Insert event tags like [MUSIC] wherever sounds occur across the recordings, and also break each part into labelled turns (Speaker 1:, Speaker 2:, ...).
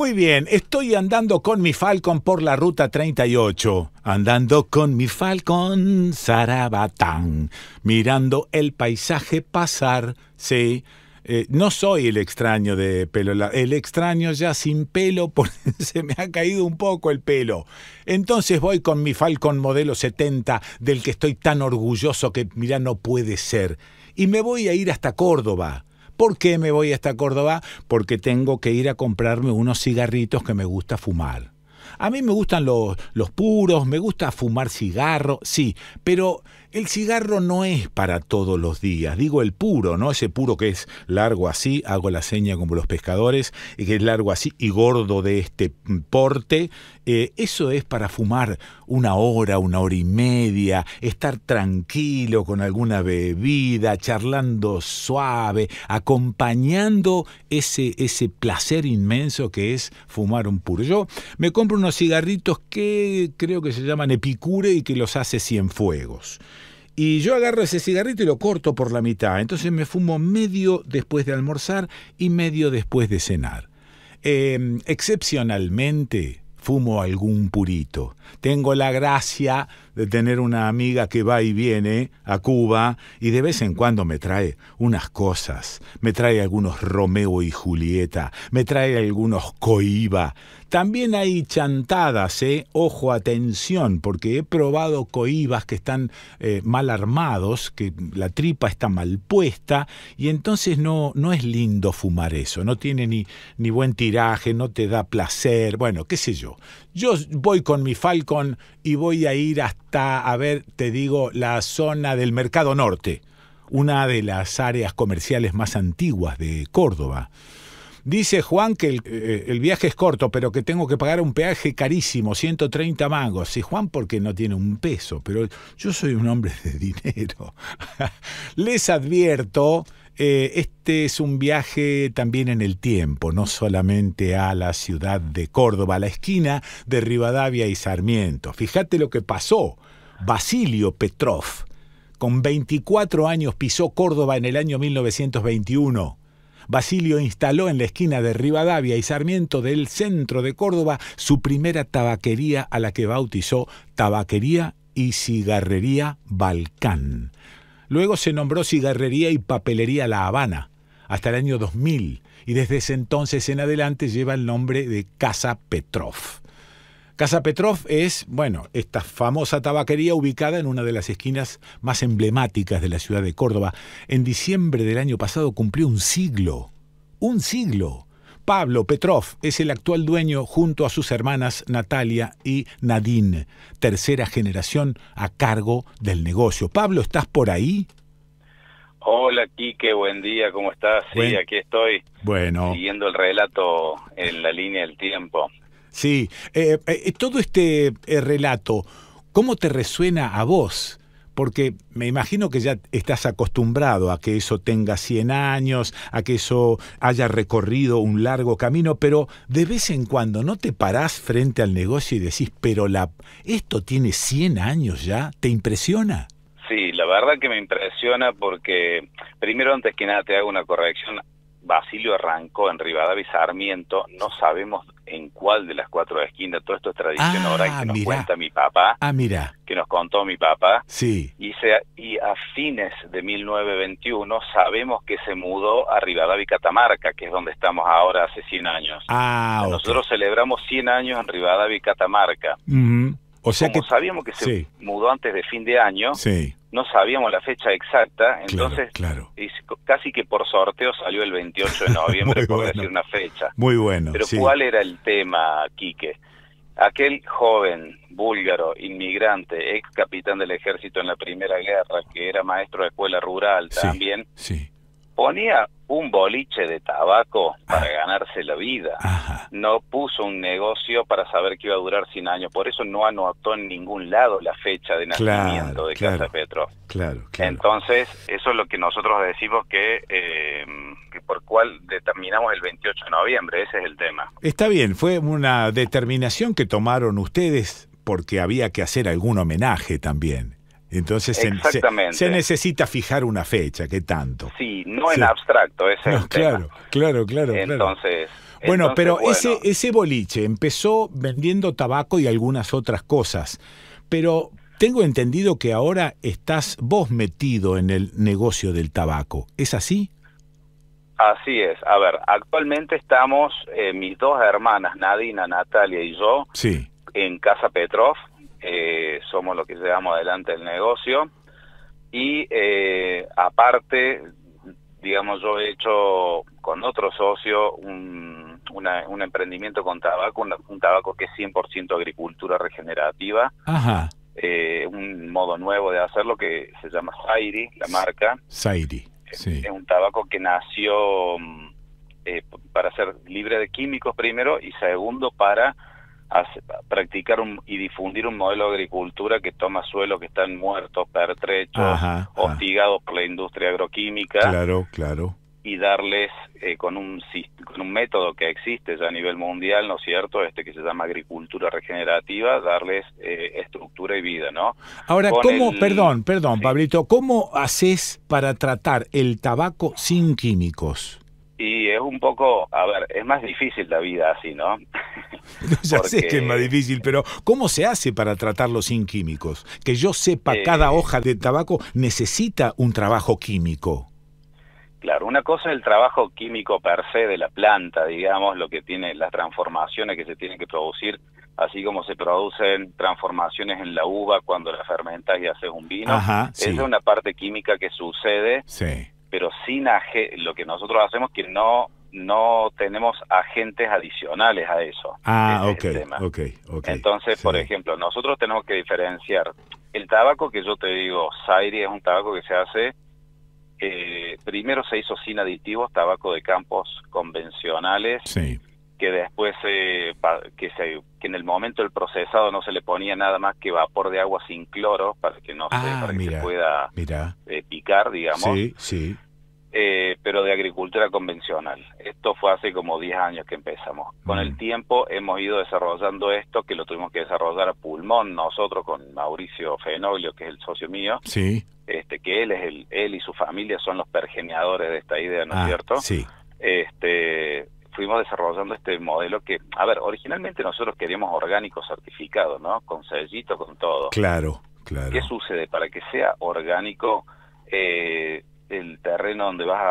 Speaker 1: Muy bien, estoy andando con mi Falcon por la ruta 38. Andando con mi Falcon Sarabatán, mirando el paisaje pasar, sí. Eh, no soy el extraño de pelo, el extraño ya sin pelo, [LAUGHS] porque se me ha caído un poco el pelo. Entonces voy con mi Falcon modelo 70, del que estoy tan orgulloso que, mira, no puede ser. Y me voy a ir hasta Córdoba ¿Por qué me voy hasta Córdoba? Porque tengo que ir a comprarme unos cigarritos que me gusta fumar. A mí me gustan los, los puros, me gusta fumar cigarro, sí, pero el cigarro no es para todos los días, digo el puro, ¿no? Ese puro que es largo así, hago la seña como los pescadores, y que es largo así y gordo de este porte, eh, eso es para fumar una hora, una hora y media, estar tranquilo con alguna bebida, charlando suave, acompañando ese, ese placer inmenso que es fumar un puro. Yo me compro unos cigarritos que creo que se llaman Epicure y que los hace Cienfuegos. fuegos. Y yo agarro ese cigarrito y lo corto por la mitad. Entonces me fumo medio después de almorzar y medio después de cenar. Em, excepcionalmente fumo algún purito. Tengo la gracia de tener una amiga que va y viene a Cuba y de vez en cuando me trae unas cosas. Me trae algunos Romeo y Julieta, me trae algunos Coiba. También hay chantadas, ¿eh? ojo, atención, porque he probado coibas que están eh, mal armados, que la tripa está mal puesta, y entonces no, no es lindo fumar eso, no tiene ni, ni buen tiraje, no te da placer, bueno, qué sé yo. Yo voy con mi y voy a ir hasta, a ver, te digo, la zona del Mercado Norte, una de las áreas comerciales más antiguas de Córdoba. Dice Juan que el, eh, el, viaje es corto, pero que tengo que pagar un peaje carísimo, 130 mangos. Y Juan, porque no tiene un peso, pero yo soy un hombre de [LAUGHS] dinero. Les advierto eh, este es un viaje también en el tiempo, no solamente a la ciudad de Córdoba, a la esquina de Rivadavia y Sarmiento. Fíjate lo que pasó. Basilio Petrov, con 24 años, pisó Córdoba en el año 1921. Basilio instaló en la esquina de Rivadavia y Sarmiento del centro de Córdoba su primera tabaquería a la que bautizó Tabaquería y Cigarrería Balcán. Luego se nombró Cigarrería y Papelería La Habana, hasta el año 2000, y desde ese entonces en adelante lleva el nombre de Casa Petrov. Casa Petrov es, bueno, esta famosa tabaquería ubicada en una de las esquinas más emblemáticas de la ciudad de Córdoba. En diciembre del año pasado cumplió un siglo. Un siglo. Pablo Petrov es el actual dueño junto a sus hermanas Natalia y Nadine, tercera generación a cargo del negocio. Pablo, ¿estás por ahí?
Speaker 2: Hola Quique, buen día, ¿cómo estás? Sí, aquí estoy Bueno. siguiendo el relato en la línea del tiempo.
Speaker 1: Sí, eh, eh, todo este eh, relato, ¿cómo te resuena a vos? porque me imagino que ya estás acostumbrado a que eso tenga 100 años, a que eso haya recorrido un largo camino, pero de vez en cuando no te parás frente al negocio y decís, pero la, esto tiene 100 años ya, ¿te impresiona?
Speaker 2: Sí, la verdad que me impresiona porque, primero antes que nada te hago una corrección, Basilio arrancó en Rivadavia Sarmiento, no sabemos en cuál de las cuatro esquinas, todo esto es tradicional, ah, que nos cuenta mi papá, ah, mira. que nos contó mi papá, sí. y, se, y a fines de 1921 sabemos que se mudó a Rivadavia Catamarca, que es donde estamos ahora hace 100 años. Ah, nosotros celebramos 100 años en Rivadavia Catamarca. O sea que sabíamos que se mudó antes de fin de año, sí no sabíamos la fecha exacta, entonces claro, casi que por sorteo salió el 28 de noviembre, [LAUGHS] por decir una fecha. Muy bueno. Pero ¿cuál era el tema, Quique? Aquel joven búlgaro, inmigrante, ex capitán del ejército en la Primera Guerra, que era maestro de escuela rural también, sí. ponía un boliche de tabaco para ah. ganarse la vida. No puso un negocio para saber que iba a durar 100 años. Por eso no anotó en ningún lado la fecha de nacimiento de Casa Petro. Claro, Entonces, eso es lo que nosotros decimos que, em, que por cuál determinamos el 28 de noviembre. Ese es el tema.
Speaker 1: Está bien, fue una determinación que tomaron ustedes porque había que hacer algún homenaje también. Entonces se, necesita fijar una fecha, ¿qué tanto? Sí, no en abstracto, es claro, claro, claro, claro. Entonces,
Speaker 2: bueno, pero ese
Speaker 1: ese boliche empezó vendiendo tabaco y algunas otras cosas, pero tengo entendido que ahora estás vos metido en el negocio del tabaco, ¿es así?
Speaker 2: Así es. A ver, actualmente estamos eh, mis dos hermanas, Nadina, Natalia y yo, sí. en Casa Petrov, eh, somos los que llevamos adelante el negocio y eh, aparte, digamos, yo he hecho con otro socio un, un emprendimiento con tabaco, un, tabaco que es 100% agricultura regenerativa. Eh, un modo nuevo de hacerlo que se llama Sairi, la marca. Zairi, Es un tabaco que nació mm, para ser libre de químicos primero y segundo para practicar y difundir un modelo de agricultura que toma suelos que están muertos, pertrechos, hostigados por la industria agroquímica. Claro, claro. Y darles eh, con, un, con un método que existe ya a nivel mundial, ¿no es cierto? Este que se llama agricultura regenerativa, darles eh, estructura y vida, ¿no? Ahora, ¿cómo, perdón,
Speaker 1: perdón, Pablito, ¿cómo haces para tratar el tabaco sin químicos?
Speaker 2: Y es un poco, a ver, es más difícil la vida así, ¿no?
Speaker 1: [LAUGHS] ya sé que es más difícil, pero ¿cómo se hace para tratarlo sin químicos? Que yo sepa, eh, cada hoja de tabaco necesita un trabajo químico.
Speaker 2: Claro, una cosa es el trabajo químico per se de la planta, digamos, lo que tiene las transformaciones que se tienen que producir, así como se producen transformaciones en la uva cuando la fermentas y haces un vino. Esa es una parte química que sucede sí pero sin lo que nosotros hacemos que no no tenemos agentes adicionales a eso.
Speaker 1: Ah, ok, ok,
Speaker 2: Entonces, por ejemplo, nosotros tenemos que diferenciar el tabaco que yo te digo, Zaire es un tabaco que se hace, eh, primero se hizo sin aditivos, tabaco de campos convencionales, sí que después eh, que, en el momento del procesado no se le ponía nada más que vapor de agua sin cloro para que no se, ah, pueda eh, picar, digamos. Sí, sí. Eh, pero de agricultura convencional. Esto fue hace como 10 años que empezamos. Con el mm. tiempo hemos ido desarrollando esto, que lo tuvimos que desarrollar a pulmón nosotros con Mauricio Fenoglio, que es el socio mío. Sí. Este, que él es el, él y su familia son los pergeneadores de esta idea, ¿no es ah, cierto? Sí. Este, fuimos desarrollando este modelo que, a ver, originalmente nosotros queríamos orgánico certificado, ¿no? Con sellito, con todo. Claro, claro. ¿Qué sucede? Para que sea orgánico, eh, el terreno donde vas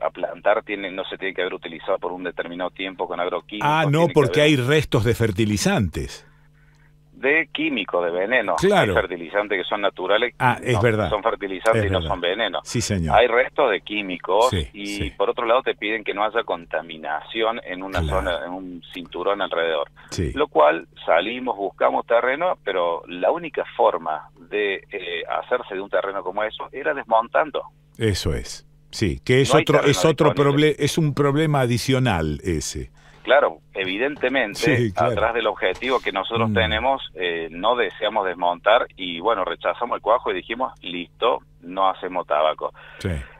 Speaker 2: a, plantar tiene no se tiene que haber utilizado por un determinado tiempo con agroquímicos. Ah, no, porque hay
Speaker 1: restos de fertilizantes
Speaker 2: de químicos, de veneno. Claro. Hay fertilizantes que son naturales. Ah, es verdad. Son fertilizantes y no son veneno. Sí, señor. Hay restos de químicos y por otro lado te piden que no haya contaminación en una zona, en un cinturón alrededor. Lo cual salimos, buscamos terreno, pero la única forma de eh, hacerse de un terreno como eso era desmontando.
Speaker 1: Eso es. Sí, que es otro es otro problema, es un problema adicional ese.
Speaker 2: Claro, evidentemente, atrás del objetivo que nosotros mm. tenemos, eh, no deseamos desmontar y bueno, rechazamos el cuajo y dijimos, listo, no hacemos tabaco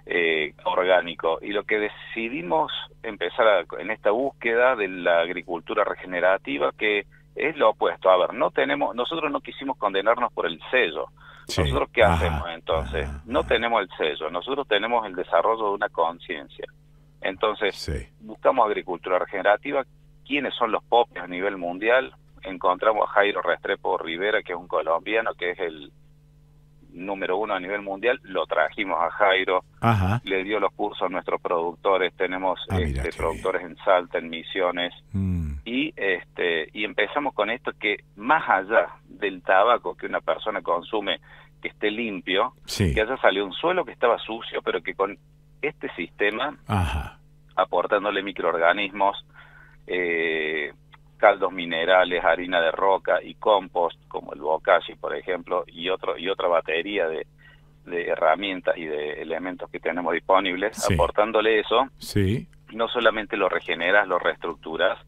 Speaker 2: eh, orgánico. Y lo que decidimos empezar en esta búsqueda de la agricultura regenerativa, que es lo opuesto. A ver, no tenemos, nosotros no quisimos condenarnos por el sello. Nosotros qué hacemos entonces? No tenemos el sello, nosotros tenemos el desarrollo de una conciencia. Entonces, buscamos agricultura regenerativa, quiénes son los popes a nivel mundial. Encontramos a Jairo Restrepo Rivera, que es un colombiano, que es el número uno a nivel mundial. Lo trajimos a Jairo, le dio los cursos a nuestros productores. Tenemos ah, este, productores en Salta, en Misiones. Mm. Y, este, y empezamos con esto que más allá del tabaco que una persona consume, que esté limpio, que haya salido un suelo que estaba sucio, pero que con este sistema, aportándole microorganismos, eh, caldos minerales, harina de roca y compost, como el bokashi, por ejemplo, y, otro, y otra batería de, herramientas y de elementos que tenemos disponibles, aportándole eso, no solamente lo regeneras, lo reestructuras,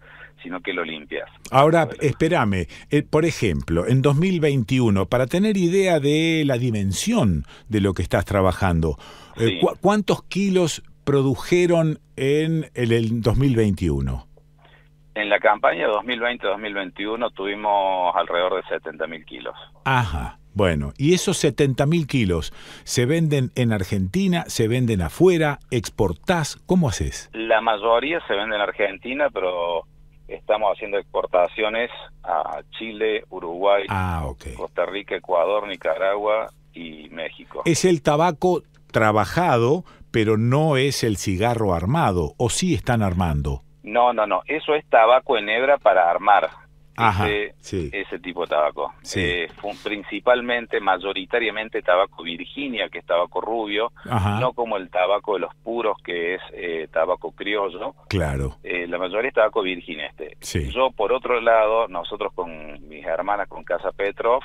Speaker 2: sino que lo limpias.
Speaker 1: Ahora, espérame, eh, por ejemplo, en 2021, para tener idea de la dimensión de lo que estás trabajando, eh, ¿cuántos kilos produjeron en el, 2021?
Speaker 2: En la campaña 2020-2021 tuvimos alrededor de 70.000 kilos.
Speaker 1: Ajá. Bueno, y esos 70.000 kilos se venden en Argentina, se venden afuera, exportás, ¿cómo haces?
Speaker 2: La mayoría se vende en Argentina, pero estamos haciendo exportaciones a Chile, Uruguay, ah, Costa Rica, Ecuador, Nicaragua y México. Es el
Speaker 1: tabaco trabajado, pero no es el cigarro armado, o sí están armando.
Speaker 2: No, no, no, eso es tabaco en hebra para armar ese, tipo de tabaco. Eh, principalmente, mayoritariamente tabaco Virginia, que es tabaco rubio, no como el tabaco de los puros, que es eh, tabaco criollo. Claro. Eh, la mayoría es tabaco Virginia este. Sí. Yo, por otro lado, nosotros con mis hermanas, con Casa Petrov,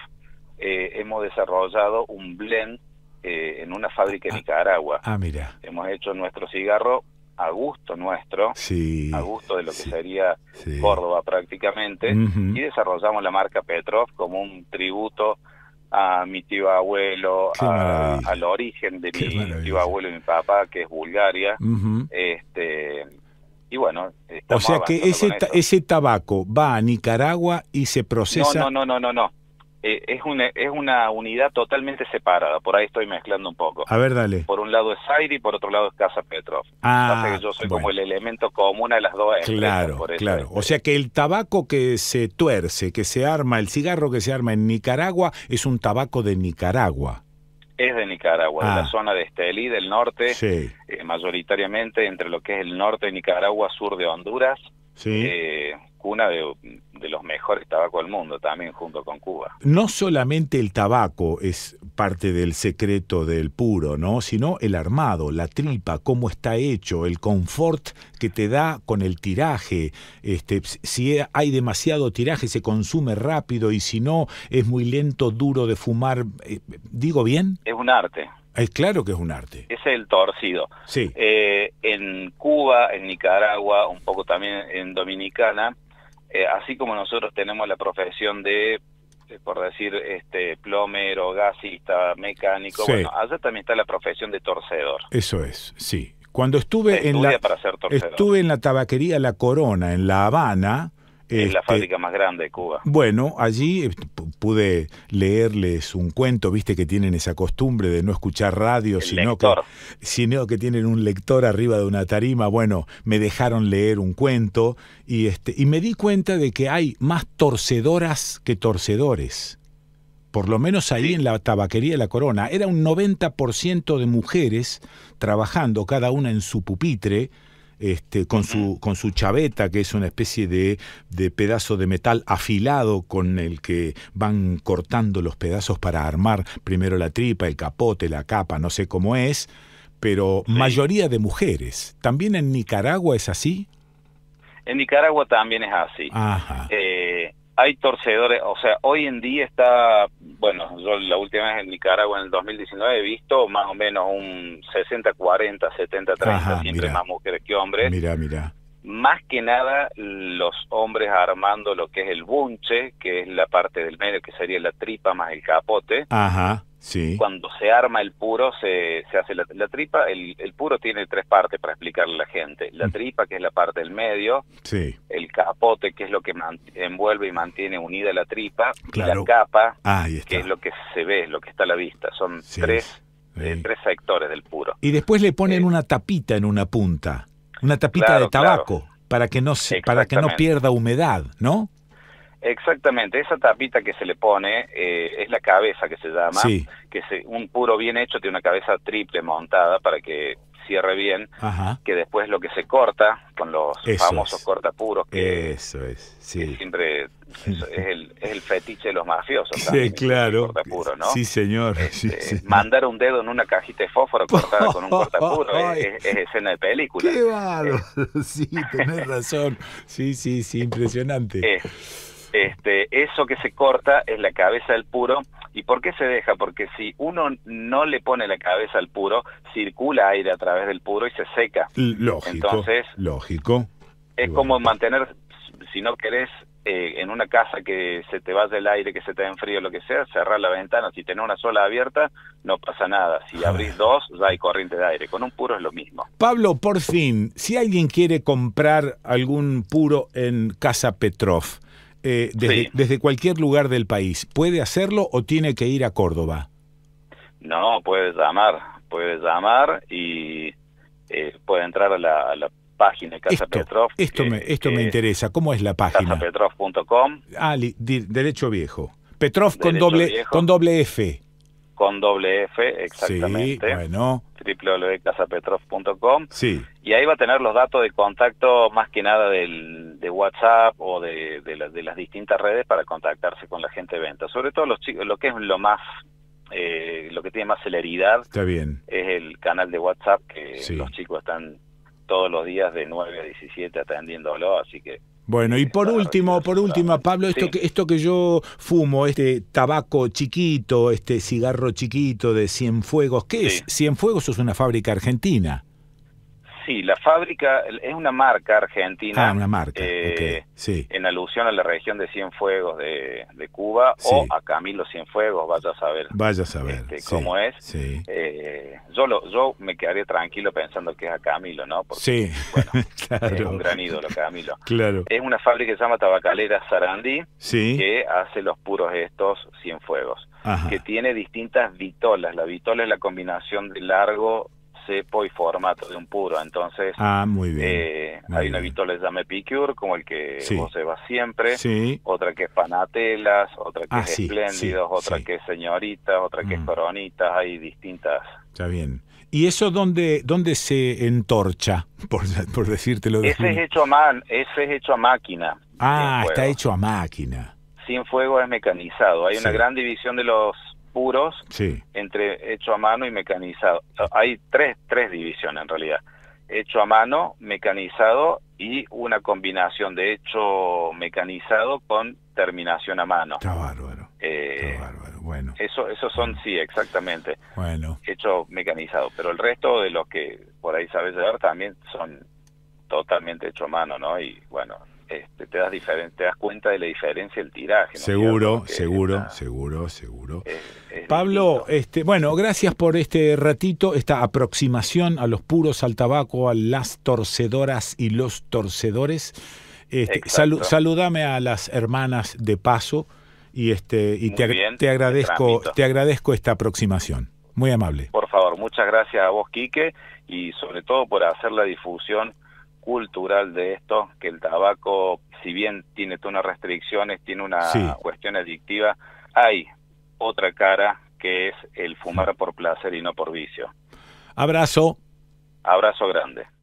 Speaker 2: hemos desarrollado un blend en una fábrica en ah, Nicaragua. Ah, mira. Hemos hecho nuestro cigarro a gusto nuestro, a gusto de lo que sería Córdoba prácticamente, y desarrollamos la marca Petrov como un tributo a mi tío abuelo, al origen de mi tío abuelo y mi papá, que es Bulgaria. este, y bueno, o sea que ese, ese
Speaker 1: tabaco va a Nicaragua y se procesa. no,
Speaker 2: no, no, no. no. Eh, es, una, es una unidad totalmente separada, por ahí estoy mezclando un poco. A ver, dale. Por un lado es Zaire y por otro lado es Casa Petrov. Ah, yo soy como el elemento común de las dos Claro, claro.
Speaker 1: O sea que el tabaco que se tuerce, que se arma, el cigarro que se arma en Nicaragua es un tabaco de Nicaragua
Speaker 2: es de Nicaragua, de la ah. zona de Estelí, del norte, eh, mayoritariamente entre lo que es el norte de Nicaragua, sur de Honduras, sí. eh, una de, los mejores tabacos del mundo, también junto con Cuba.
Speaker 1: No solamente el tabaco es parte del secreto del puro, ¿no? Sino el armado, la tripa, cómo está hecho, el confort que te da con el tiraje. Este, si hay demasiado tiraje, se consume rápido y si no, es muy lento, duro de fumar. Eh, ¿Digo bien?
Speaker 2: Es un arte.
Speaker 1: Es claro que es un arte.
Speaker 2: Es el torcido. Sí. Eh, en Cuba, en Nicaragua, un poco también en Dominicana, eh, así como nosotros tenemos la profesión de eh, por decir, este plomero, gasista, mecánico. Bueno, allá también está la profesión de torcedor.
Speaker 1: Eso es, sí. Cuando estuve en la estuve en la tabaquería La Corona en La Habana,
Speaker 2: es la este, fábrica más grande de Cuba.
Speaker 1: Bueno, allí pude leerles un cuento, viste que tienen esa costumbre de no escuchar radio, sino que, tienen un lector arriba de una tarima. Bueno, me dejaron leer un cuento y, este, me di cuenta de que hay más torcedoras que torcedores. Por lo menos ahí en la tabaquería de la Corona. Era un 90% de mujeres trabajando, cada una en su pupitre este, con, su, con su chaveta, que es una especie de, de, pedazo de metal afilado con el que van cortando los pedazos para armar primero la tripa, el capote, la capa, no sé cómo es, pero mayoría de mujeres. ¿También en Nicaragua es así?
Speaker 2: En Nicaragua también es así. Ajá. Eh, hay torcedores, o sea, hoy en día está, bueno, yo la última vez en Nicaragua en el 2019 he visto más o menos un 60-40, 70-30, siempre más mujeres que hombres. Mira, mira. Más que nada los hombres armando lo que es el bunche, que es la parte del medio, que sería la tripa más el capote. Ajá cuando se arma el puro, se, hace la, tripa. El, puro tiene tres partes para explicarle a la gente. La mm. tripa, que es la parte del medio. Sí. El capote, que es lo que envuelve y mantiene unida la tripa. Y la capa, que es lo que se ve, lo que está a la vista. Son tres, eh, tres sectores del puro.
Speaker 1: Y después le ponen eh. una tapita en una punta. Una tapita de tabaco.
Speaker 2: Para que, no, para que no
Speaker 1: pierda humedad, ¿no?
Speaker 2: Exactamente, esa tapita que se le pone eh, es la cabeza que se llama, sí. que eh, un puro bien hecho tiene una cabeza triple montada para que cierre bien, que después lo que se corta con los famosos cortapuros
Speaker 1: que, Eso es.
Speaker 2: siempre [LAUGHS] es el, fetiche de los mafiosos. Sí, claro. Sí,
Speaker 1: señor. Este, mandar
Speaker 2: un dedo en una cajita de fósforo cortada con un [LAUGHS] cortapuro es, escena de película.
Speaker 1: Qué eh. [LAUGHS] sí, tenés razón. Sí, sí, sí, impresionante.
Speaker 2: Este, eso que se corta es la cabeza del puro. ¿Y por qué se deja? Porque si uno no le pone la cabeza al puro, circula aire a través del puro y se seca. Lógico. Entonces,
Speaker 1: lógico.
Speaker 2: Es como mantener, si no querés, eh, en una casa que se te vaya el aire, que se te den frío, lo que sea, cerrar la ventana. Si tenés una sola abierta, no pasa nada. Si abrís dos, ya hay corriente de aire. Con un puro es lo mismo.
Speaker 1: Pablo, por fin, si alguien quiere comprar algún puro en Casa Petrov, eh, desde, cualquier lugar del país. ¿Puede hacerlo o tiene que ir a Córdoba?
Speaker 2: No, puede llamar, puede llamar y eh, puede entrar a la, página de Casa Petrov. Esto,
Speaker 1: me, esto me interesa, ¿cómo es la página?
Speaker 2: Casapetrov.com.
Speaker 1: Ah, Derecho Viejo. Petrov con doble, con doble F.
Speaker 2: Con doble F, exactamente. Sí, bueno www.casapetrov.com. Sí. Y ahí va a tener los datos de contacto más que nada del, de WhatsApp o de, las distintas redes para contactarse con la gente de venta. Sobre todo los chicos, lo que es lo más, eh, lo que tiene más celeridad Está bien. es el canal de WhatsApp que los chicos están todos los días de 9 a 17 atendiéndolo, así que...
Speaker 1: Bueno, y por último, por último, Pablo, esto que esto que yo fumo, este tabaco chiquito, este cigarro chiquito de Cienfuegos, ¿qué es? Cienfuegos es una fábrica argentina
Speaker 2: sí, la fábrica es una marca argentina. Ah, una marca. Eh, sí. En alusión a la región de Cienfuegos de, de Cuba o a Camilo Cienfuegos, vaya a saber. Vaya
Speaker 1: a saber. Este, ¿Cómo
Speaker 2: es? Eh, yo, yo me quedaría tranquilo pensando que es a Camilo, ¿no? Porque, sí.
Speaker 1: [LAUGHS] claro. Es un gran
Speaker 2: ídolo, Camilo. Claro. Es una fábrica que se llama Tabacalera Sarandí que hace los puros estos Cienfuegos. que tiene distintas vitolas. La vitola es la combinación de largo, cepo y formato de un puro. Entonces, ah, muy bien, eh, hay un una vitola que se llama Epicure, como el que se va siempre, otra que es Panatelas, otra que ah, es Espléndidos, otra que es Señoritas, otra que es mm. Coronitas, hay distintas. Está bien.
Speaker 1: ¿Y eso dónde, dónde se entorcha, [LAUGHS] por, decírtelo ese es
Speaker 2: hecho a Ese es hecho a máquina.
Speaker 1: Ah, está hecho a máquina.
Speaker 2: Sin fuego es mecanizado. Hay una gran división de los puros, sí. entre hecho a mano y mecanizado. Hay tres, tres divisiones en realidad. Hecho a mano, mecanizado y una combinación de hecho mecanizado con terminación a mano. Está eh, bárbaro. Bueno. Eso, esos son, sí, exactamente. Bueno. Hecho mecanizado. Pero el resto de los que por ahí sabes ver también son totalmente hecho a mano, ¿no? Y bueno, este, te das te das cuenta de la diferencia del tiraje.
Speaker 1: Seguro, seguro, seguro, seguro, Pablo, este, bueno, gracias por este ratito, esta aproximación a los puros, al tabaco, a las torcedoras y los torcedores. Este, saludame a las hermanas de paso y este y te, te, agradezco te agradezco esta aproximación. Muy amable.
Speaker 2: Por favor, muchas gracias a vos, Quique, y sobre todo por hacer la difusión cultural de esto, que el tabaco, si bien tiene unas restricciones, tiene una cuestión adictiva, hay otra cara que es el fumar por placer y no por vicio.
Speaker 1: Abrazo.
Speaker 2: Abrazo grande.